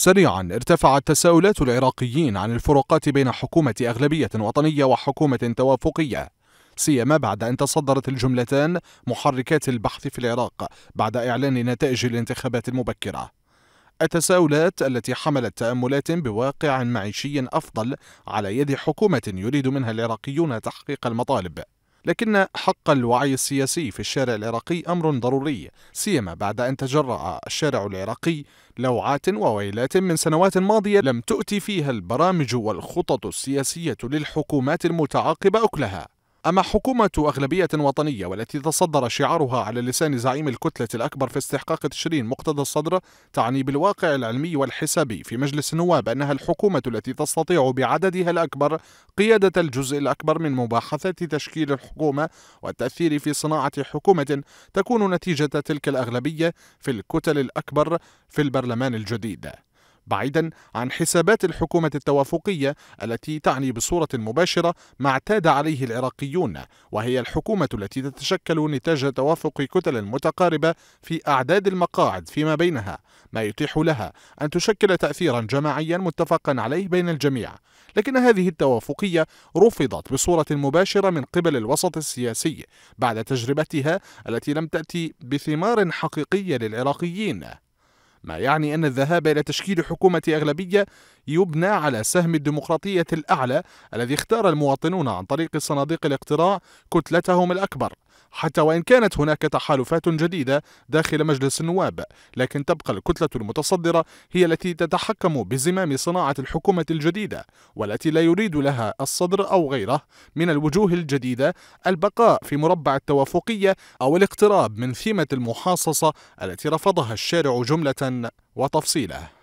سريعا ارتفعت تساؤلات العراقيين عن الفروقات بين حكومة أغلبية وطنية وحكومة توافقية سيما بعد أن تصدرت الجملتان محركات البحث في العراق بعد إعلان نتائج الانتخابات المبكرة التساؤلات التي حملت تأملات بواقع معيشي أفضل على يد حكومة يريد منها العراقيون تحقيق المطالب لكن حق الوعي السياسي في الشارع العراقي أمر ضروري سيما بعد أن تجرأ الشارع العراقي لوعات وويلات من سنوات ماضية لم تؤتي فيها البرامج والخطط السياسية للحكومات المتعاقبة أكلها أما حكومة أغلبية وطنية والتي تصدر شعارها على لسان زعيم الكتلة الأكبر في استحقاق تشرين مقتدى الصدر تعني بالواقع العلمي والحسابي في مجلس النواب أنها الحكومة التي تستطيع بعددها الأكبر قيادة الجزء الأكبر من مباحثات تشكيل الحكومة والتأثير في صناعة حكومة تكون نتيجة تلك الأغلبية في الكتل الأكبر في البرلمان الجديد بعيدا عن حسابات الحكومة التوافقية التي تعني بصورة مباشرة ما اعتاد عليه العراقيون وهي الحكومة التي تتشكل نتاج توافق كتل متقاربة في أعداد المقاعد فيما بينها ما يتيح لها أن تشكل تأثيرا جماعيا متفقا عليه بين الجميع لكن هذه التوافقية رفضت بصورة مباشرة من قبل الوسط السياسي بعد تجربتها التي لم تأتي بثمار حقيقية للعراقيين ما يعني أن الذهاب إلى تشكيل حكومة أغلبية يبنى على سهم الديمقراطية الأعلى الذي اختار المواطنون عن طريق صناديق الاقتراع كتلتهم الأكبر حتى وإن كانت هناك تحالفات جديدة داخل مجلس النواب لكن تبقى الكتلة المتصدرة هي التي تتحكم بزمام صناعة الحكومة الجديدة والتي لا يريد لها الصدر أو غيره من الوجوه الجديدة البقاء في مربع التوافقية أو الاقتراب من ثيمة المحاصصة التي رفضها الشارع جملة وتفصيله